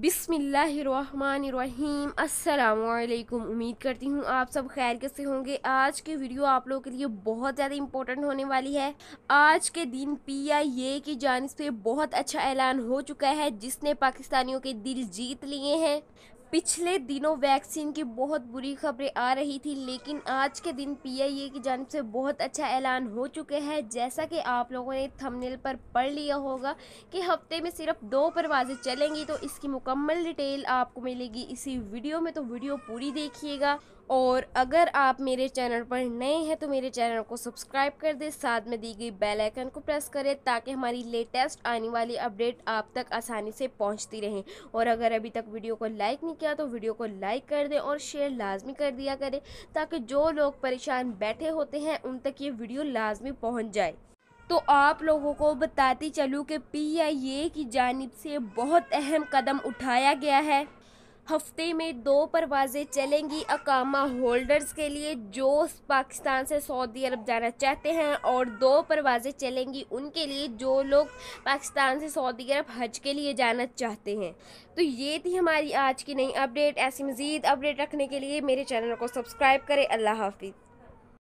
बिसमीम् अल्लाम उम्मीद करती हूँ आप सब खैर कैसे होंगे आज के वीडियो आप लोगों के लिए बहुत ज़्यादा इम्पोर्टेंट होने वाली है आज के दिन पी आई ए की जानब से बहुत अच्छा ऐलान हो चुका है जिसने पाकिस्तानियों के दिल जीत लिए हैं पिछले दिनों वैक्सीन की बहुत बुरी खबरें आ रही थी लेकिन आज के दिन पीआईए की जानब से बहुत अच्छा ऐलान हो चुके हैं जैसा कि आप लोगों ने थंबनेल पर पढ़ लिया होगा कि हफ्ते में सिर्फ दो परवाज़ें चलेंगी तो इसकी मुकम्मल डिटेल आपको मिलेगी इसी वीडियो में तो वीडियो पूरी देखिएगा और अगर आप मेरे चैनल पर नए हैं तो मेरे चैनल को सब्सक्राइब कर दें साथ में दी गई बेल आइकन को प्रेस करें ताकि हमारी लेटेस्ट आने वाली अपडेट आप तक आसानी से पहुंचती रहें और अगर अभी तक वीडियो को लाइक नहीं किया तो वीडियो को लाइक कर दें और शेयर लाजमी कर दिया करें ताकि जो लोग परेशान बैठे होते हैं उन तक ये वीडियो लाजमी पहुँच जाए तो आप लोगों को बताती चलूँ कि पी आई ए की जानब से बहुत अहम कदम उठाया गया है हफ्ते में दो परवाज़ें चलेंगी अकामा होल्डर्स के लिए जो पाकिस्तान से सऊदी अरब जाना चाहते हैं और दो परवाज़ें चलेंगी उनके लिए जो लोग पाकिस्तान से सऊदी अरब हज के लिए जाना चाहते हैं तो ये थी हमारी आज की नई अपडेट ऐसी मज़ीद अपडेट रखने के लिए मेरे चैनल को सब्सक्राइब करें अल्लाह हाफिज़